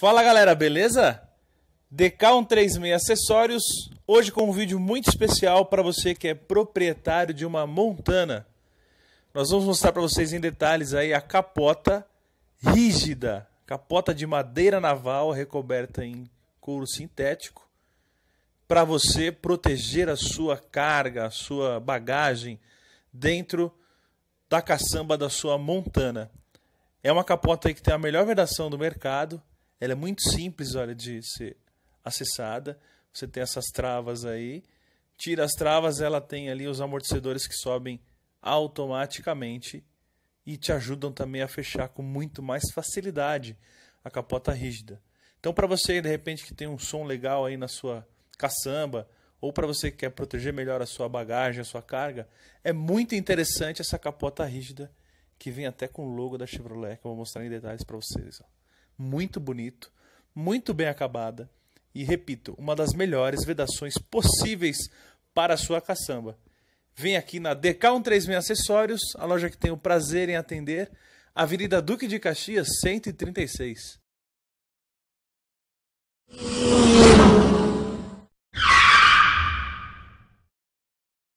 Fala galera, beleza? DK136 Acessórios, hoje com um vídeo muito especial para você que é proprietário de uma Montana. Nós vamos mostrar para vocês em detalhes aí a capota rígida, capota de madeira naval recoberta em couro sintético, para você proteger a sua carga, a sua bagagem dentro da caçamba da sua Montana. É uma capota que tem a melhor vedação do mercado, ela é muito simples, olha, de ser acessada. Você tem essas travas aí. Tira as travas, ela tem ali os amortecedores que sobem automaticamente e te ajudam também a fechar com muito mais facilidade a capota rígida. Então, para você de repente que tem um som legal aí na sua caçamba, ou para você que quer proteger melhor a sua bagagem, a sua carga, é muito interessante essa capota rígida que vem até com o logo da Chevrolet, que eu vou mostrar em detalhes para vocês. Ó muito bonito, muito bem acabada e, repito, uma das melhores vedações possíveis para a sua caçamba. Vem aqui na Decal 36 Acessórios, a loja que tem o prazer em atender, Avenida Duque de Caxias, 136.